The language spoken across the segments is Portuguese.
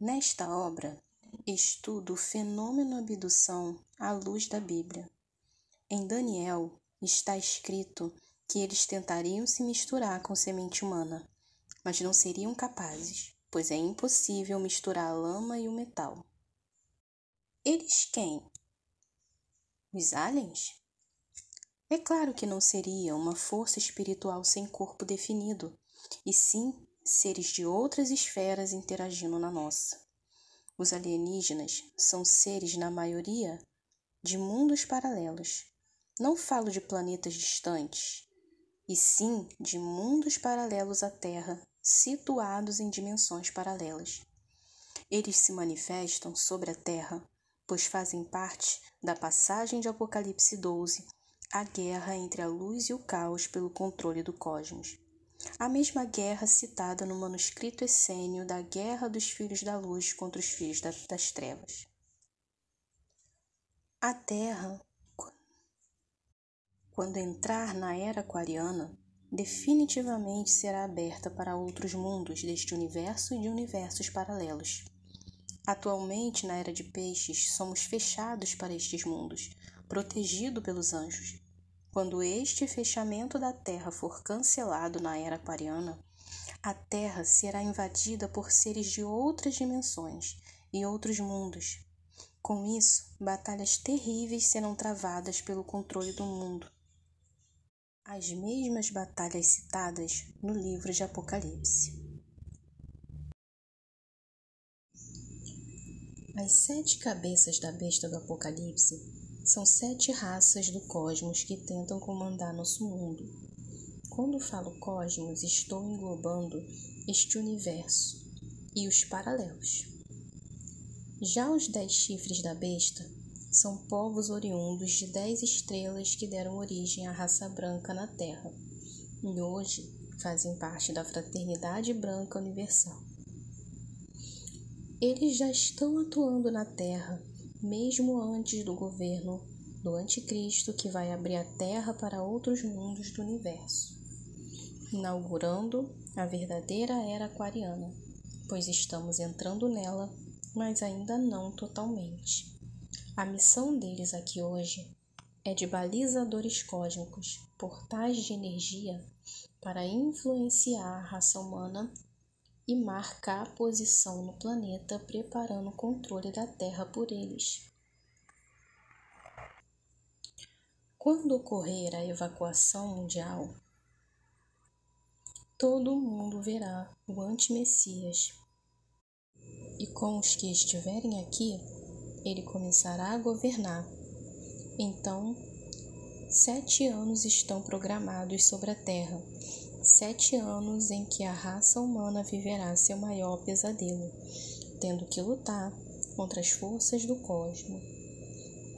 Nesta obra, estudo o fenômeno abdução à luz da Bíblia. Em Daniel está escrito que eles tentariam se misturar com semente humana, mas não seriam capazes, pois é impossível misturar a lama e o metal. Eles quem? Os aliens? É claro que não seria uma força espiritual sem corpo definido, e sim seres de outras esferas interagindo na nossa. Os alienígenas são seres, na maioria, de mundos paralelos. Não falo de planetas distantes, e sim de mundos paralelos à Terra, situados em dimensões paralelas. Eles se manifestam sobre a Terra, pois fazem parte da passagem de Apocalipse 12, a guerra entre a luz e o caos pelo controle do cosmos. A mesma guerra citada no manuscrito essênio da Guerra dos Filhos da Luz contra os Filhos das Trevas. A Terra, quando entrar na era aquariana, definitivamente será aberta para outros mundos deste universo e de universos paralelos. Atualmente, na era de peixes, somos fechados para estes mundos, protegidos pelos anjos, quando este fechamento da Terra for cancelado na era aquariana, a Terra será invadida por seres de outras dimensões e outros mundos. Com isso, batalhas terríveis serão travadas pelo controle do mundo. As mesmas batalhas citadas no livro de Apocalipse. As sete cabeças da besta do Apocalipse são sete raças do cosmos que tentam comandar nosso mundo. Quando falo cosmos, estou englobando este universo e os paralelos. Já os dez chifres da besta são povos oriundos de dez estrelas que deram origem à raça branca na Terra e hoje fazem parte da Fraternidade Branca Universal. Eles já estão atuando na Terra mesmo antes do governo do Anticristo que vai abrir a terra para outros mundos do universo, inaugurando a verdadeira era aquariana, pois estamos entrando nela, mas ainda não totalmente. A missão deles aqui hoje é de balizadores cósmicos, portais de energia para influenciar a raça humana e marca a posição no planeta, preparando o controle da Terra por eles. Quando ocorrer a evacuação mundial, todo mundo verá o anti-messias. E com os que estiverem aqui, ele começará a governar. Então, sete anos estão programados sobre a Terra sete anos em que a raça humana viverá seu maior pesadelo, tendo que lutar contra as forças do cosmo,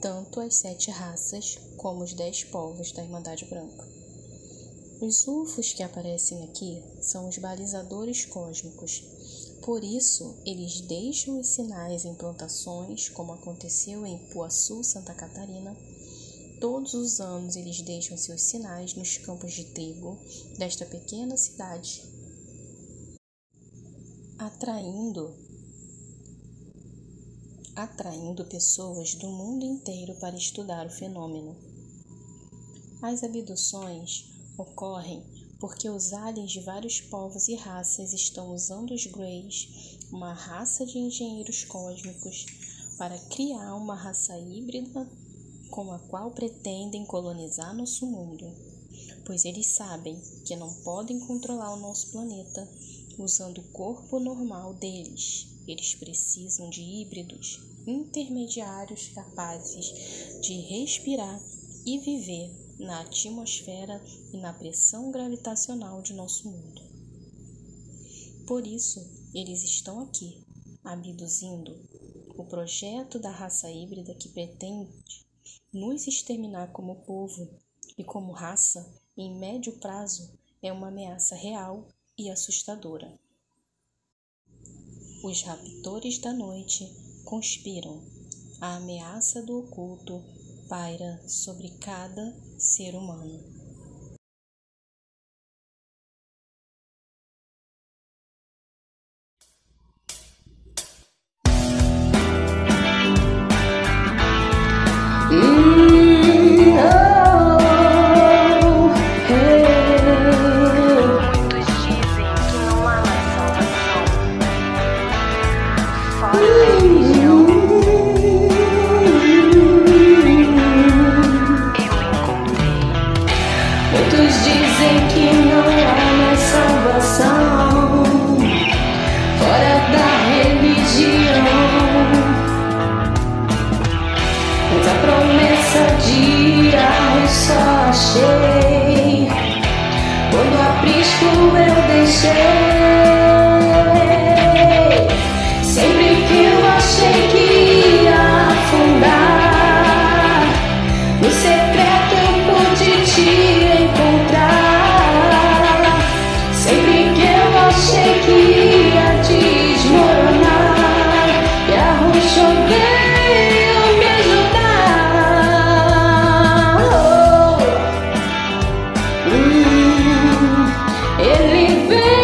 tanto as sete raças como os dez povos da Irmandade Branca. Os UFOs que aparecem aqui são os balizadores cósmicos. Por isso, eles deixam os sinais em plantações, como aconteceu em Poaçu, Santa Catarina, Todos os anos eles deixam seus sinais nos campos de trigo desta pequena cidade, atraindo atraindo pessoas do mundo inteiro para estudar o fenômeno. As abduções ocorrem porque os aliens de vários povos e raças estão usando os Greys, uma raça de engenheiros cósmicos, para criar uma raça híbrida com a qual pretendem colonizar nosso mundo, pois eles sabem que não podem controlar o nosso planeta usando o corpo normal deles. Eles precisam de híbridos intermediários capazes de respirar e viver na atmosfera e na pressão gravitacional de nosso mundo. Por isso, eles estão aqui, abduzindo o projeto da raça híbrida que pretende nos exterminar como povo e como raça em médio prazo é uma ameaça real e assustadora. Os raptores da noite conspiram. A ameaça do oculto paira sobre cada ser humano. anything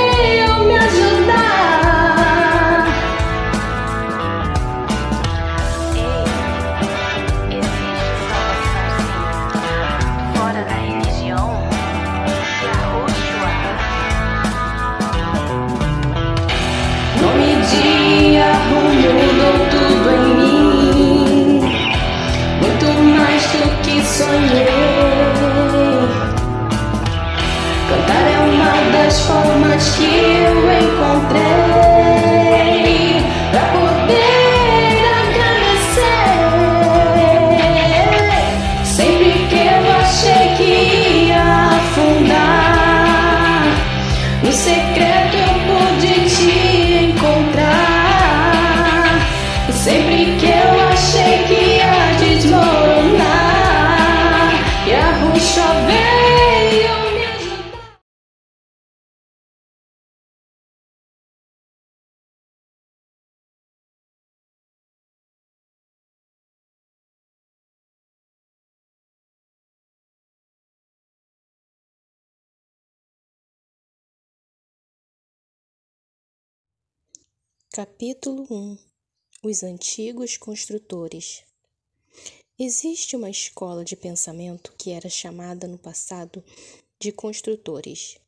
Capítulo 1 Os Antigos Construtores Existe uma escola de pensamento que era chamada no passado de construtores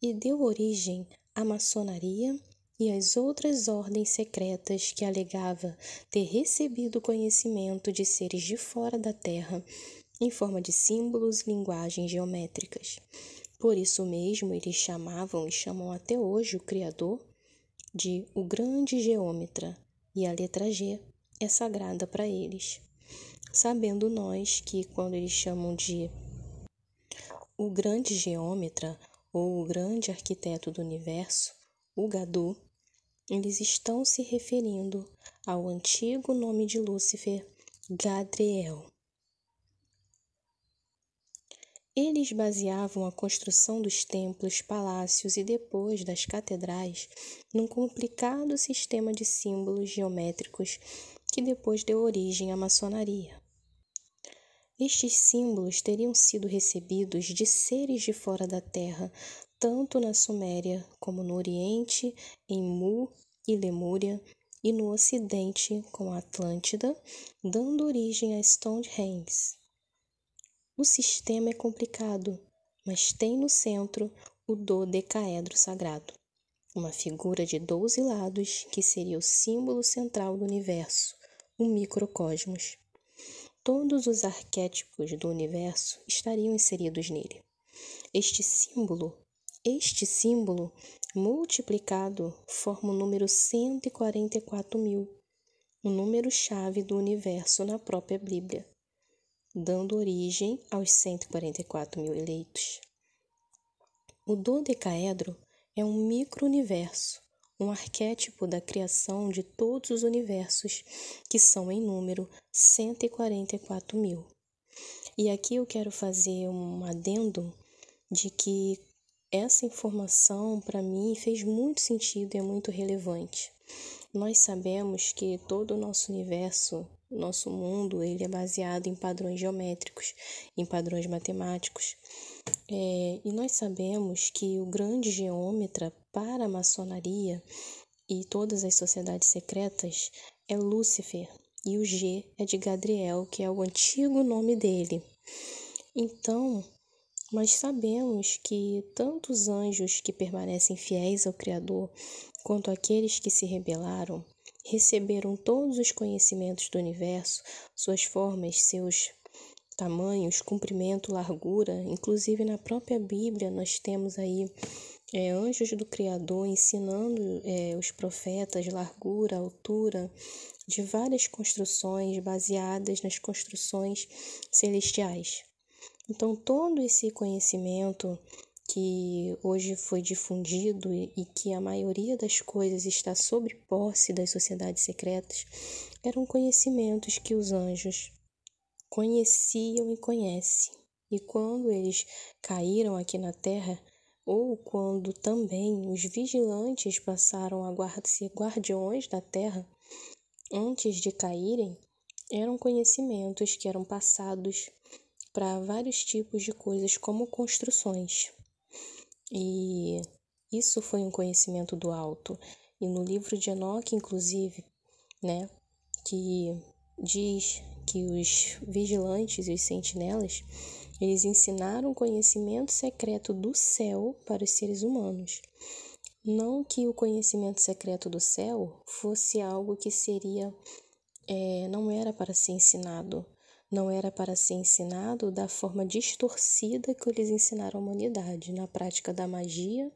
e deu origem à maçonaria e às outras ordens secretas que alegava ter recebido conhecimento de seres de fora da Terra em forma de símbolos e linguagens geométricas. Por isso mesmo eles chamavam e chamam até hoje o Criador de O Grande Geômetra, e a letra G é sagrada para eles. Sabendo nós que quando eles chamam de o grande geômetra ou o grande arquiteto do universo, o Gadu, eles estão se referindo ao antigo nome de Lúcifer, Gadriel, eles baseavam a construção dos templos, palácios e depois das catedrais num complicado sistema de símbolos geométricos que depois deu origem à maçonaria. Estes símbolos teriam sido recebidos de seres de fora da Terra, tanto na Suméria como no Oriente, em Mu e Lemúria, e no Ocidente com a Atlântida, dando origem a Stonehenge. O sistema é complicado, mas tem no centro o dodecaedro sagrado, uma figura de 12 lados que seria o símbolo central do universo, o microcosmos. Todos os arquétipos do universo estariam inseridos nele. Este símbolo, este símbolo multiplicado forma o número 144 mil, o número chave do universo na própria Bíblia dando origem aos 144 mil eleitos. O dodecaedro é um micro-universo, um arquétipo da criação de todos os universos, que são em número 144 mil. E aqui eu quero fazer um adendo de que essa informação para mim fez muito sentido e é muito relevante. Nós sabemos que todo o nosso universo, nosso mundo, ele é baseado em padrões geométricos, em padrões matemáticos. É, e nós sabemos que o grande geômetra para a maçonaria e todas as sociedades secretas é Lúcifer, e o G é de Gadriel, que é o antigo nome dele. Então, mas sabemos que tanto os anjos que permanecem fiéis ao Criador quanto aqueles que se rebelaram receberam todos os conhecimentos do universo, suas formas, seus tamanhos, comprimento, largura. Inclusive na própria Bíblia nós temos aí é, anjos do Criador ensinando é, os profetas largura, altura de várias construções baseadas nas construções celestiais. Então, todo esse conhecimento que hoje foi difundido e que a maioria das coisas está sob posse das sociedades secretas eram conhecimentos que os anjos conheciam e conhecem. E quando eles caíram aqui na Terra, ou quando também os vigilantes passaram a guard ser guardiões da Terra, antes de caírem, eram conhecimentos que eram passados para vários tipos de coisas, como construções. E isso foi um conhecimento do alto. E no livro de Enoch, inclusive, né, que diz que os vigilantes e os sentinelas, eles ensinaram conhecimento secreto do céu para os seres humanos. Não que o conhecimento secreto do céu fosse algo que seria, é, não era para ser ensinado, não era para ser ensinado da forma distorcida que eles ensinaram a humanidade, na prática da magia,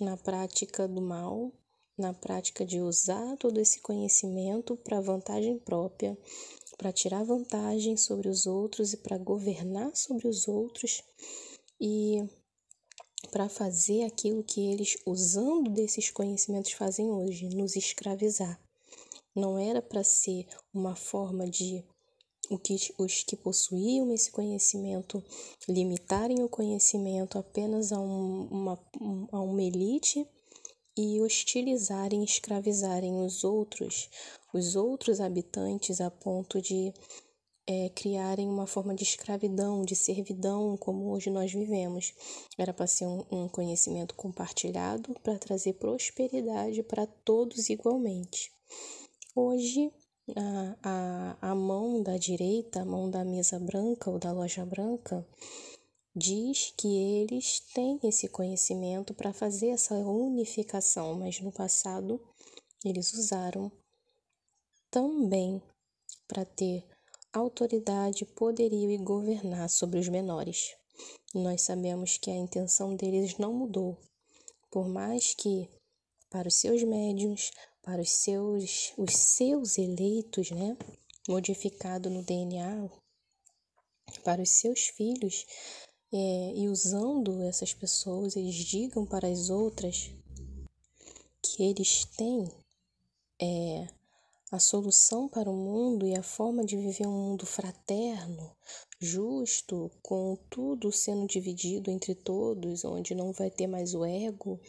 na prática do mal, na prática de usar todo esse conhecimento para vantagem própria, para tirar vantagem sobre os outros e para governar sobre os outros e para fazer aquilo que eles, usando desses conhecimentos, fazem hoje, nos escravizar. Não era para ser uma forma de o que os que possuíam esse conhecimento limitarem o conhecimento apenas a, um, uma, a uma elite e hostilizarem, escravizarem os outros, os outros habitantes a ponto de é, criarem uma forma de escravidão, de servidão, como hoje nós vivemos. Era para ser um, um conhecimento compartilhado para trazer prosperidade para todos igualmente. Hoje a, a, a mão da direita, a mão da mesa branca ou da loja branca, diz que eles têm esse conhecimento para fazer essa unificação, mas no passado eles usaram também para ter autoridade, poderio e governar sobre os menores. Nós sabemos que a intenção deles não mudou, por mais que para os seus médiuns, para os seus, os seus eleitos, né? Modificado no DNA para os seus filhos é, e usando essas pessoas, eles digam para as outras que eles têm é, a solução para o mundo e a forma de viver um mundo fraterno, justo, com tudo sendo dividido entre todos, onde não vai ter mais o ego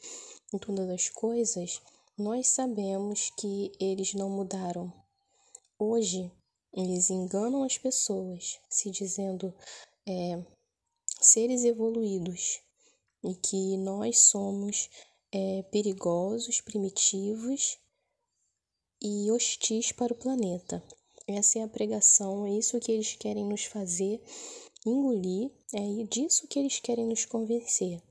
em todas as coisas, nós sabemos que eles não mudaram. Hoje, eles enganam as pessoas se dizendo é, seres evoluídos e que nós somos é, perigosos, primitivos e hostis para o planeta. Essa é a pregação, é isso que eles querem nos fazer engolir, é disso que eles querem nos convencer.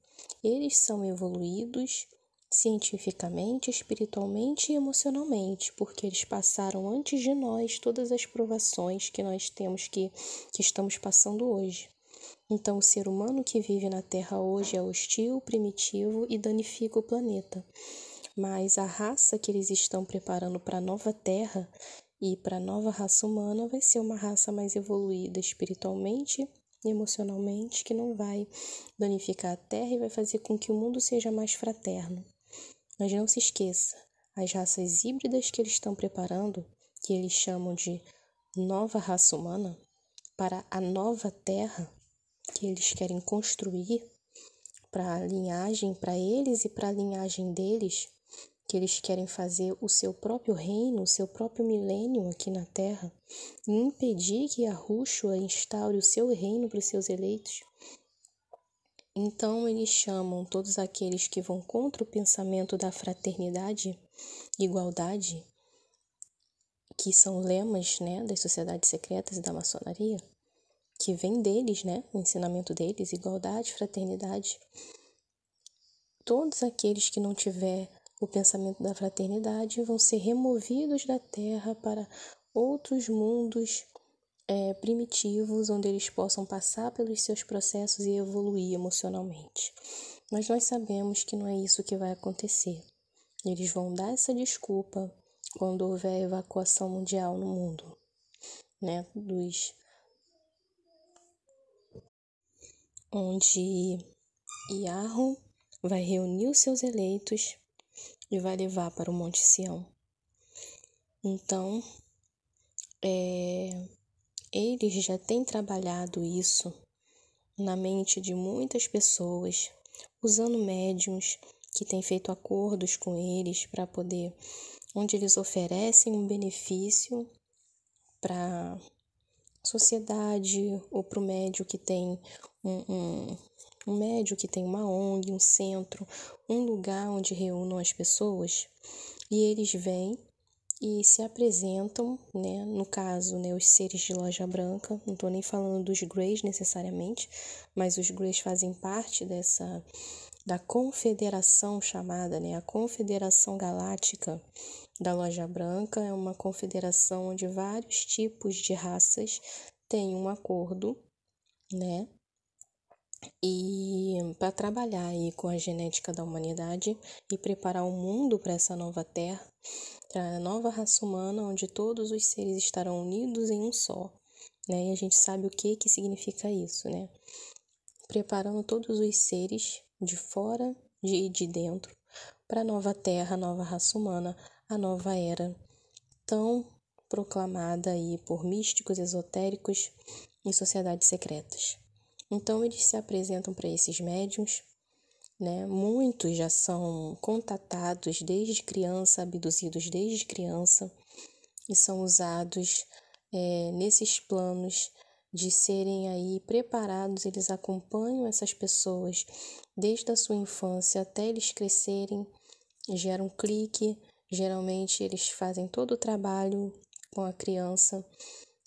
Eles são evoluídos, cientificamente, espiritualmente e emocionalmente, porque eles passaram antes de nós todas as provações que nós temos que, que estamos passando hoje. Então, o ser humano que vive na Terra hoje é hostil, primitivo e danifica o planeta. Mas a raça que eles estão preparando para a nova Terra e para a nova raça humana vai ser uma raça mais evoluída espiritualmente e emocionalmente, que não vai danificar a Terra e vai fazer com que o mundo seja mais fraterno. Mas não se esqueça, as raças híbridas que eles estão preparando, que eles chamam de nova raça humana, para a nova terra que eles querem construir, para a linhagem, para eles e para a linhagem deles, que eles querem fazer o seu próprio reino, o seu próprio milênio aqui na terra, e impedir que a Rússia instaure o seu reino para os seus eleitos, então eles chamam todos aqueles que vão contra o pensamento da fraternidade, igualdade, que são lemas né, das sociedades secretas e da maçonaria, que vem deles, né, o ensinamento deles, igualdade, fraternidade. Todos aqueles que não tiver o pensamento da fraternidade vão ser removidos da terra para outros mundos é, primitivos onde eles possam passar pelos seus processos e evoluir emocionalmente. Mas nós sabemos que não é isso que vai acontecer. Eles vão dar essa desculpa quando houver evacuação mundial no mundo, né? Dos onde Iarro vai reunir os seus eleitos e vai levar para o Monte Sião. Então, é, ele já tem trabalhado isso na mente de muitas pessoas, usando médiums que têm feito acordos com eles para poder, onde eles oferecem um benefício para a sociedade ou para o médio que tem um, um, um médio que tem uma ONG, um centro, um lugar onde reúnam as pessoas, e eles vêm que se apresentam, né, no caso, né, os seres de loja branca, não estou nem falando dos Greys necessariamente, mas os Greys fazem parte dessa da confederação chamada, né, a Confederação Galáctica da Loja Branca, é uma confederação onde vários tipos de raças têm um acordo, né, e para trabalhar aí com a genética da humanidade e preparar o mundo para essa nova terra, a nova raça humana onde todos os seres estarão unidos em um só, né? E a gente sabe o que que significa isso, né? Preparando todos os seres de fora e de, de dentro para a nova terra, a nova raça humana, a nova era tão proclamada aí por místicos esotéricos e sociedades secretas. Então eles se apresentam para esses médiums, né? Muitos já são contatados desde criança, abduzidos desde criança e são usados é, nesses planos de serem aí preparados, eles acompanham essas pessoas desde a sua infância até eles crescerem, geram clique, geralmente eles fazem todo o trabalho com a criança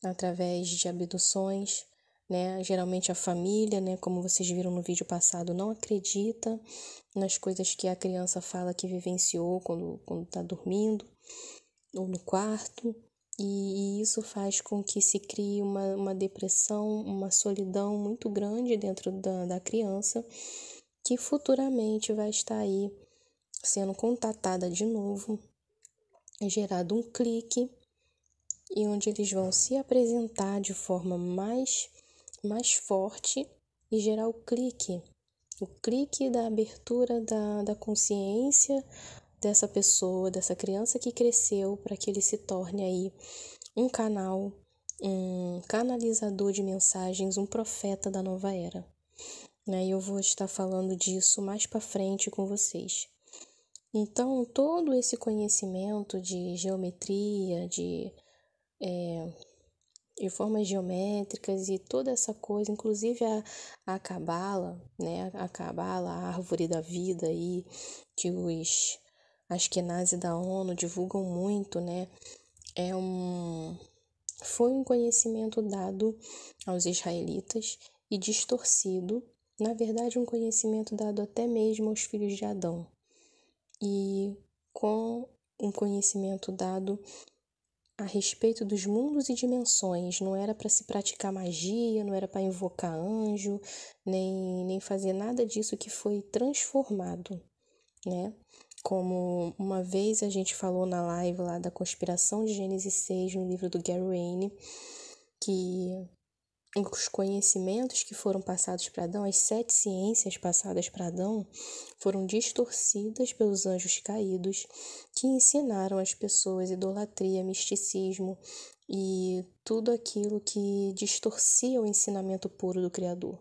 através de abduções, né? Geralmente a família, né, como vocês viram no vídeo passado, não acredita nas coisas que a criança fala que vivenciou quando quando está dormindo ou no quarto. E, e isso faz com que se crie uma, uma depressão, uma solidão muito grande dentro da, da criança, que futuramente vai estar aí sendo contatada de novo, gerado um clique e onde eles vão se apresentar de forma mais mais forte e gerar o clique, o clique da abertura da, da consciência dessa pessoa, dessa criança que cresceu, para que ele se torne aí um canal, um canalizador de mensagens, um profeta da nova era. Né, e eu vou estar falando disso mais para frente com vocês. Então, todo esse conhecimento de geometria, de é, e formas geométricas e toda essa coisa, inclusive a cabala, né? A cabala, a árvore da vida aí que os Ashkenazi da ONU divulgam muito, né? É um foi um conhecimento dado aos israelitas e distorcido, na verdade um conhecimento dado até mesmo aos filhos de Adão. E com um conhecimento dado a respeito dos mundos e dimensões. Não era para se praticar magia, não era para invocar anjo, nem, nem fazer nada disso que foi transformado, né? Como uma vez a gente falou na live lá da conspiração de Gênesis 6, no livro do Gary Wayne, que os conhecimentos que foram passados para Adão, as sete ciências passadas para Adão, foram distorcidas pelos anjos caídos que ensinaram às pessoas idolatria, misticismo e tudo aquilo que distorcia o ensinamento puro do Criador.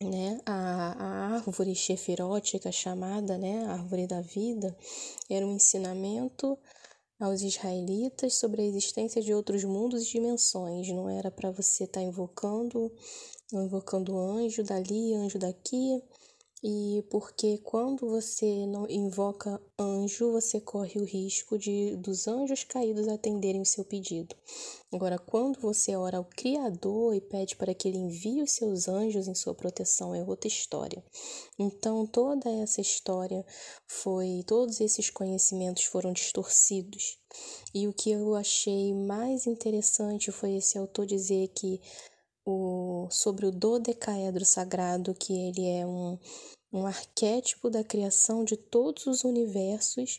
Né? A, a árvore chefirótica chamada né, árvore da vida era um ensinamento aos israelitas sobre a existência de outros mundos e dimensões. Não era para você estar tá invocando, invocando anjo dali, anjo daqui, e porque quando você não invoca anjo, você corre o risco de dos anjos caídos atenderem o seu pedido. Agora, quando você ora ao Criador e pede para que ele envie os seus anjos em sua proteção, é outra história. Então, toda essa história foi, todos esses conhecimentos foram distorcidos. E o que eu achei mais interessante foi esse autor dizer que o, sobre o dodecaedro sagrado, que ele é um, um arquétipo da criação de todos os universos,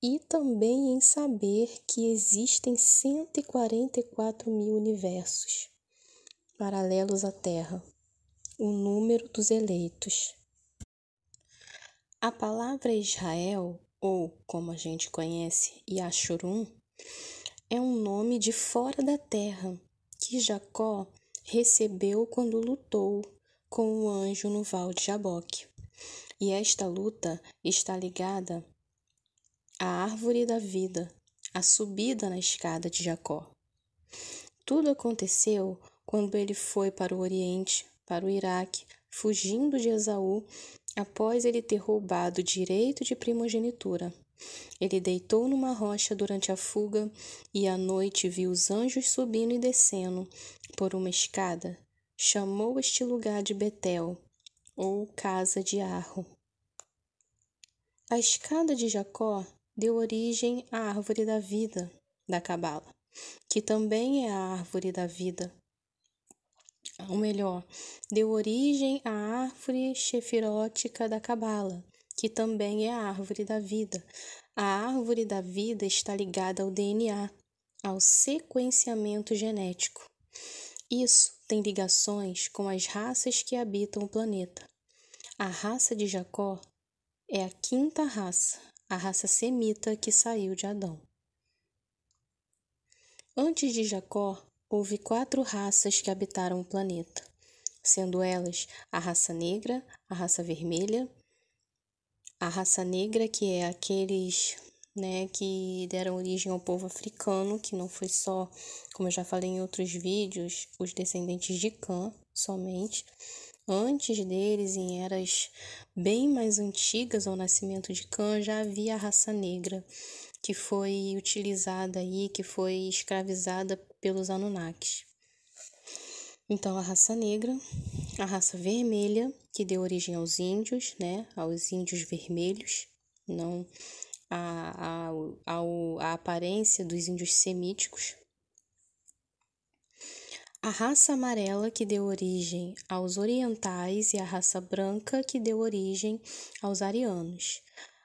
e também em saber que existem 144 mil universos paralelos à Terra, o número dos eleitos. A palavra Israel, ou como a gente conhece, Yashurum, é um nome de fora da terra que Jacó recebeu quando lutou com o anjo no Val de Jaboque. E esta luta está ligada à árvore da vida, à subida na escada de Jacó. Tudo aconteceu quando ele foi para o Oriente, para o Iraque, fugindo de Esaú após ele ter roubado o direito de primogenitura. Ele deitou numa rocha durante a fuga e à noite viu os anjos subindo e descendo por uma escada. Chamou este lugar de Betel, ou Casa de Arro. A escada de Jacó deu origem à árvore da vida da Cabala, que também é a árvore da vida. Ou melhor, deu origem à árvore chefirótica da Cabala, que também é a árvore da vida. A árvore da vida está ligada ao DNA, ao sequenciamento genético. Isso tem ligações com as raças que habitam o planeta. A raça de Jacó é a quinta raça, a raça semita que saiu de Adão. Antes de Jacó, houve quatro raças que habitaram o planeta, sendo elas a raça negra, a raça vermelha, a raça negra, que é aqueles né, que deram origem ao povo africano, que não foi só, como eu já falei em outros vídeos, os descendentes de Cã somente. Antes deles, em eras bem mais antigas ao nascimento de Cã, já havia a raça negra, que foi utilizada aí, que foi escravizada pelos Anunnakis. Então, a raça negra, a raça vermelha, que deu origem aos índios, né? Aos índios vermelhos, não a, a, ao, a aparência dos índios semíticos. A raça amarela, que deu origem aos orientais, e a raça branca, que deu origem aos arianos.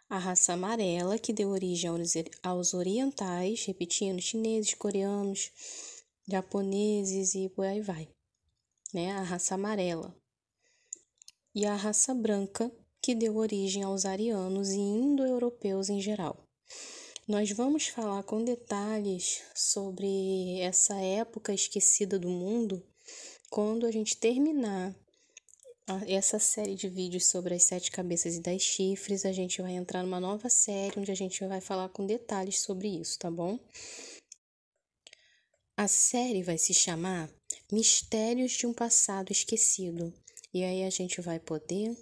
A raça amarela, que deu origem aos orientais, repetindo, chineses, coreanos, japoneses e por aí vai né, a raça amarela, e a raça branca, que deu origem aos arianos e indo-europeus em geral. Nós vamos falar com detalhes sobre essa época esquecida do mundo quando a gente terminar essa série de vídeos sobre as sete cabeças e dez chifres. A gente vai entrar numa nova série onde a gente vai falar com detalhes sobre isso, tá bom? A série vai se chamar Mistérios de um Passado Esquecido. E aí a gente vai poder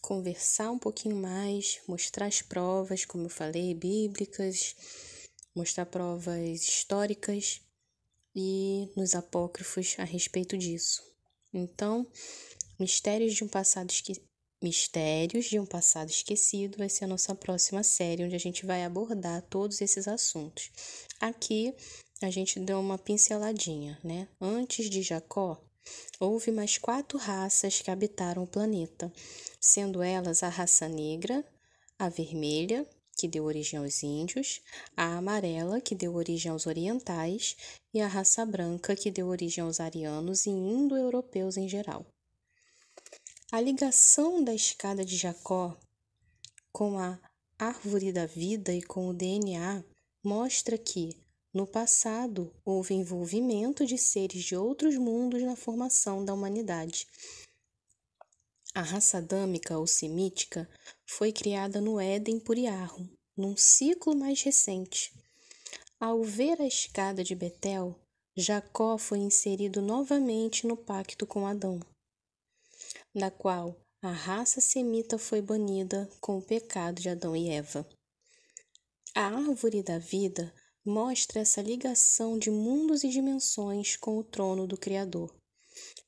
conversar um pouquinho mais, mostrar as provas, como eu falei, bíblicas, mostrar provas históricas e nos apócrifos a respeito disso. Então, Mistérios de um Passado Esquecido. Mistérios de um Passado Esquecido vai ser a nossa próxima série, onde a gente vai abordar todos esses assuntos. Aqui a gente deu uma pinceladinha, né? Antes de Jacó, houve mais quatro raças que habitaram o planeta, sendo elas a raça negra, a vermelha, que deu origem aos índios, a amarela, que deu origem aos orientais, e a raça branca, que deu origem aos arianos e indo-europeus em geral. A ligação da escada de Jacó com a árvore da vida e com o DNA mostra que no passado, houve envolvimento de seres de outros mundos na formação da humanidade. A raça adâmica ou semítica foi criada no Éden por Iarro, num ciclo mais recente. Ao ver a escada de Betel, Jacó foi inserido novamente no pacto com Adão, da qual a raça semita foi banida com o pecado de Adão e Eva. A árvore da vida mostra essa ligação de mundos e dimensões com o trono do Criador.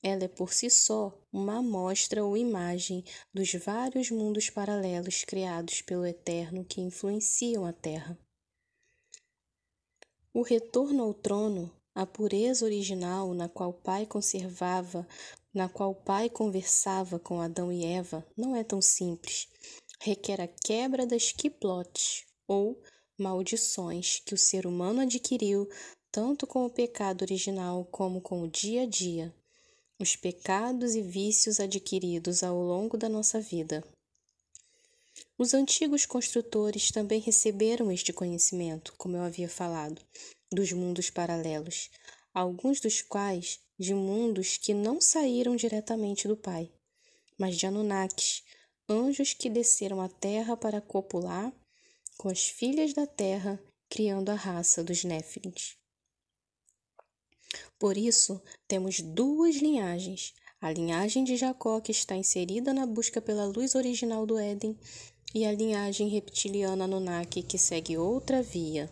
Ela é por si só uma amostra ou imagem dos vários mundos paralelos criados pelo Eterno que influenciam a Terra. O retorno ao trono, a pureza original na qual o Pai conservava, na qual o Pai conversava com Adão e Eva, não é tão simples. Requer a quebra das quiplotes, ou maldições que o ser humano adquiriu tanto com o pecado original como com o dia a dia, os pecados e vícios adquiridos ao longo da nossa vida. Os antigos construtores também receberam este conhecimento, como eu havia falado, dos mundos paralelos, alguns dos quais de mundos que não saíram diretamente do Pai, mas de Anunnakis, anjos que desceram à Terra para copular com as filhas da terra, criando a raça dos Néfilins. Por isso, temos duas linhagens: a linhagem de Jacó, que está inserida na busca pela luz original do Éden, e a linhagem reptiliana Anunnaki, que segue outra via.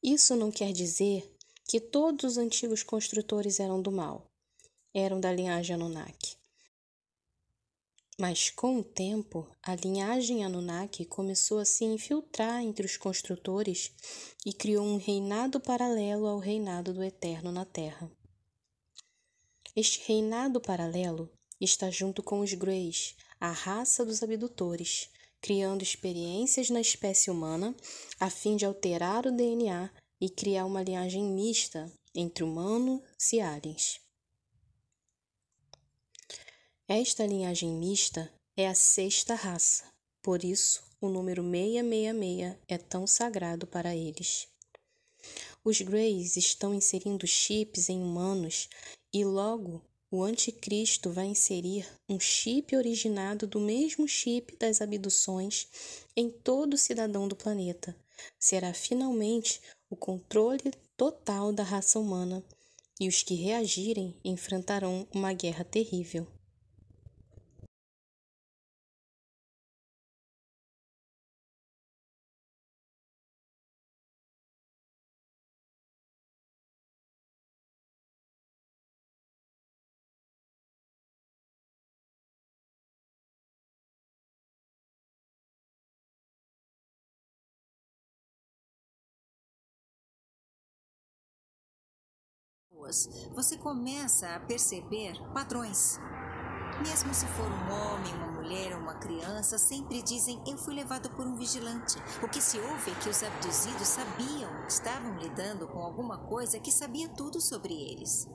Isso não quer dizer que todos os antigos construtores eram do mal, eram da linhagem Anunnaki. Mas com o tempo, a linhagem Anunnaki começou a se infiltrar entre os construtores e criou um reinado paralelo ao reinado do Eterno na Terra. Este reinado paralelo está junto com os Greys, a raça dos abdutores, criando experiências na espécie humana a fim de alterar o DNA e criar uma linhagem mista entre humano e aliens. Esta linhagem mista é a sexta raça, por isso o número 666 é tão sagrado para eles. Os Greys estão inserindo chips em humanos e logo o anticristo vai inserir um chip originado do mesmo chip das abduções em todo cidadão do planeta. Será finalmente o controle total da raça humana e os que reagirem enfrentarão uma guerra terrível. pessoas, você começa a perceber padrões. Mesmo se for um homem, uma mulher ou uma criança, sempre dizem eu fui levado por um vigilante. O que se ouve é que os abduzidos sabiam, estavam lidando com alguma coisa que sabia tudo sobre eles.